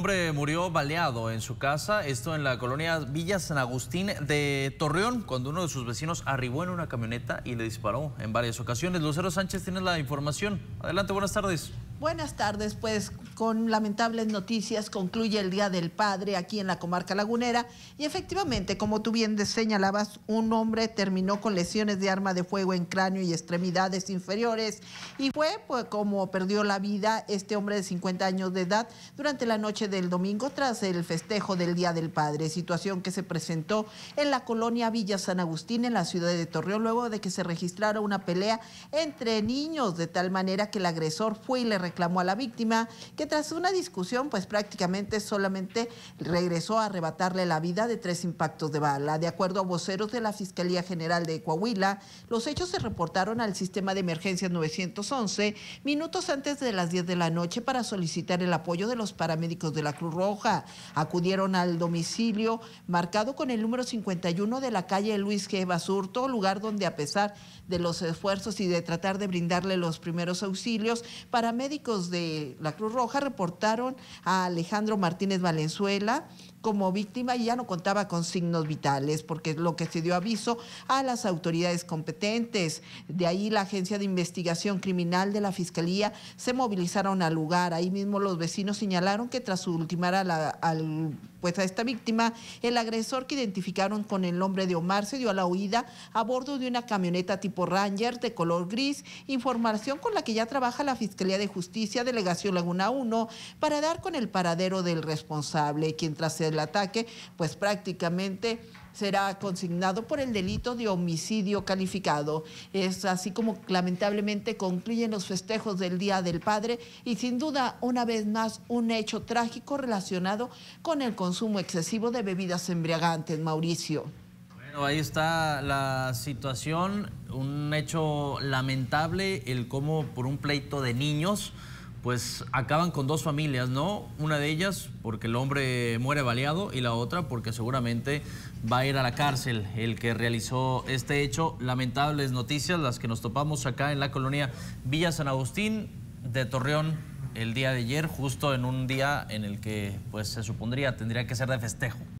hombre murió baleado en su casa, esto en la colonia Villa San Agustín de Torreón, cuando uno de sus vecinos arribó en una camioneta y le disparó en varias ocasiones. Lucero Sánchez tiene la información. Adelante, buenas tardes. Buenas tardes, pues con lamentables noticias concluye el Día del Padre aquí en la comarca lagunera y efectivamente, como tú bien señalabas, un hombre terminó con lesiones de arma de fuego en cráneo y extremidades inferiores y fue pues, como perdió la vida este hombre de 50 años de edad durante la noche del domingo tras el festejo del Día del Padre, situación que se presentó en la colonia Villa San Agustín en la ciudad de Torreón luego de que se registrara una pelea entre niños de tal manera que el agresor fue y le reclamó a la víctima, que tras una discusión, pues prácticamente solamente regresó a arrebatarle la vida de tres impactos de bala. De acuerdo a voceros de la Fiscalía General de Coahuila, los hechos se reportaron al sistema de emergencias 911 minutos antes de las 10 de la noche para solicitar el apoyo de los paramédicos de la Cruz Roja. Acudieron al domicilio marcado con el número 51 de la calle Luis G. Basurto, lugar donde a pesar de los esfuerzos y de tratar de brindarle los primeros auxilios, paramédicos de la Cruz Roja reportaron a Alejandro Martínez Valenzuela, como víctima y ya no contaba con signos vitales, porque es lo que se dio aviso a las autoridades competentes. De ahí la Agencia de Investigación Criminal de la Fiscalía se movilizaron al lugar. Ahí mismo los vecinos señalaron que tras ultimar a, la, pues a esta víctima, el agresor que identificaron con el nombre de Omar se dio a la huida a bordo de una camioneta tipo Ranger de color gris, información con la que ya trabaja la Fiscalía de Justicia, Delegación Laguna 1, para dar con el paradero del responsable, quien tras del ataque, pues prácticamente será consignado por el delito de homicidio calificado. Es así como lamentablemente concluyen los festejos del Día del Padre y sin duda una vez más un hecho trágico relacionado con el consumo excesivo de bebidas embriagantes, Mauricio. Bueno, ahí está la situación, un hecho lamentable, el cómo por un pleito de niños pues acaban con dos familias, ¿no? Una de ellas porque el hombre muere baleado y la otra porque seguramente va a ir a la cárcel el que realizó este hecho. Lamentables noticias las que nos topamos acá en la colonia Villa San Agustín de Torreón el día de ayer, justo en un día en el que pues se supondría tendría que ser de festejo.